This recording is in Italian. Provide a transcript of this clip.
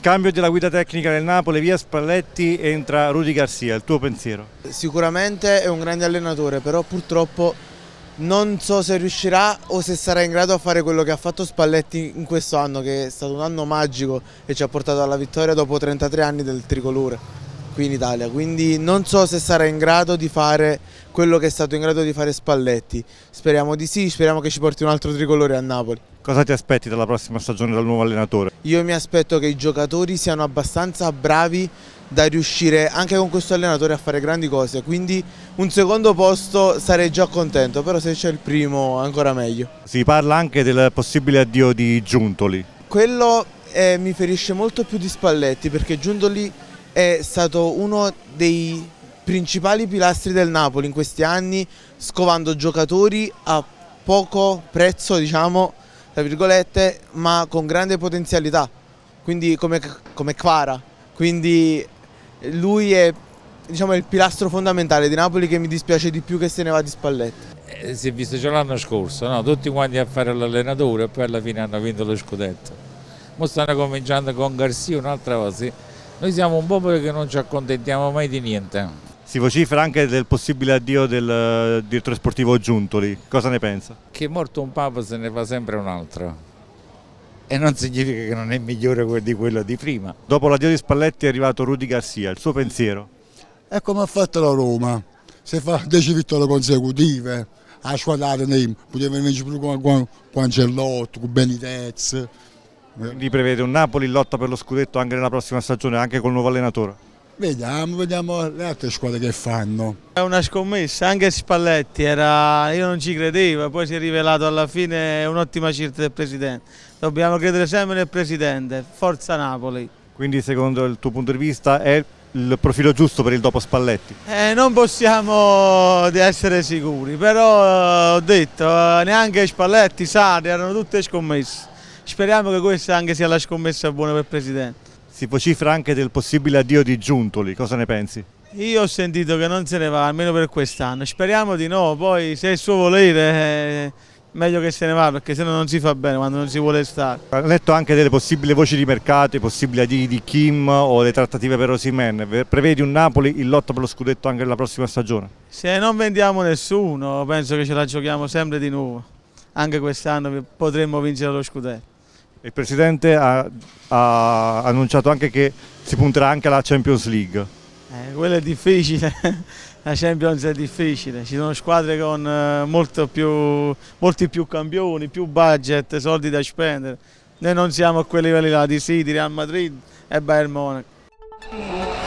Cambio della guida tecnica del Napoli, via Spalletti, entra Rudy Garcia, il tuo pensiero? Sicuramente è un grande allenatore, però purtroppo non so se riuscirà o se sarà in grado a fare quello che ha fatto Spalletti in questo anno, che è stato un anno magico e ci ha portato alla vittoria dopo 33 anni del tricolore qui in Italia. Quindi non so se sarà in grado di fare quello che è stato in grado di fare Spalletti. Speriamo di sì, speriamo che ci porti un altro tricolore a Napoli. Cosa ti aspetti dalla prossima stagione dal nuovo allenatore? Io mi aspetto che i giocatori siano abbastanza bravi da riuscire anche con questo allenatore a fare grandi cose, quindi un secondo posto sarei già contento, però se c'è il primo ancora meglio. Si parla anche del possibile addio di Giuntoli. Quello eh, mi ferisce molto più di Spalletti perché Giuntoli è stato uno dei principali pilastri del Napoli in questi anni, scovando giocatori a poco prezzo, diciamo, tra virgolette, ma con grande potenzialità, quindi come, come Quara. Quindi lui è diciamo, il pilastro fondamentale di Napoli che mi dispiace di più che se ne va di Spalletti. Eh, si è visto già l'anno scorso, no? tutti quanti a fare l'allenatore e poi alla fine hanno vinto lo scudetto. Mo stanno cominciando con Garcia un'altra volta. Noi siamo un popolo che non ci accontentiamo mai di niente. Si vocifera anche del possibile addio del eh, direttore sportivo Giuntoli, cosa ne pensa? Che morto un papa se ne fa sempre un altro e non significa che non è migliore di quello di prima. Dopo l'addio di Spalletti è arrivato Rudy Garcia, il suo pensiero? È come ha fatto la Roma, se fa 10 vittorie consecutive, a squadrare nei, poteva venire più con Cancellotto, con Benitez. Quindi prevede un Napoli in lotta per lo scudetto anche nella prossima stagione, anche col nuovo allenatore? Vediamo, vediamo le altre squadre che fanno. È una scommessa, anche Spalletti, era... io non ci credevo, poi si è rivelato alla fine un'ottima scelta del Presidente. Dobbiamo credere sempre nel Presidente, forza Napoli. Quindi secondo il tuo punto di vista è il profilo giusto per il dopo Spalletti? Eh, non possiamo essere sicuri, però eh, ho detto, eh, neanche Spalletti, Sari, erano tutte scommesse. Speriamo che questa anche sia la scommessa buona per il Presidente. Si vocifera anche del possibile addio di Giuntoli, cosa ne pensi? Io ho sentito che non se ne va, almeno per quest'anno, speriamo di no, poi se è il suo volere eh, meglio che se ne va perché se no non si fa bene quando non si vuole stare. Ha letto anche delle possibili voci di mercato, i possibili adii di Kim o le trattative per Osimen. Prevedi un Napoli in lotta per lo scudetto anche la prossima stagione? Se non vendiamo nessuno penso che ce la giochiamo sempre di nuovo. Anche quest'anno potremmo vincere lo scudetto. Il presidente ha, ha, annunciato anche che si punterà anche alla Champions League. Eh, quello è difficile, la Champions è difficile, ci sono squadre con eh, più, molti più campioni, più budget, soldi da spendere. Noi non siamo a quei livelli là di City, Real Madrid e Bayern Monaco.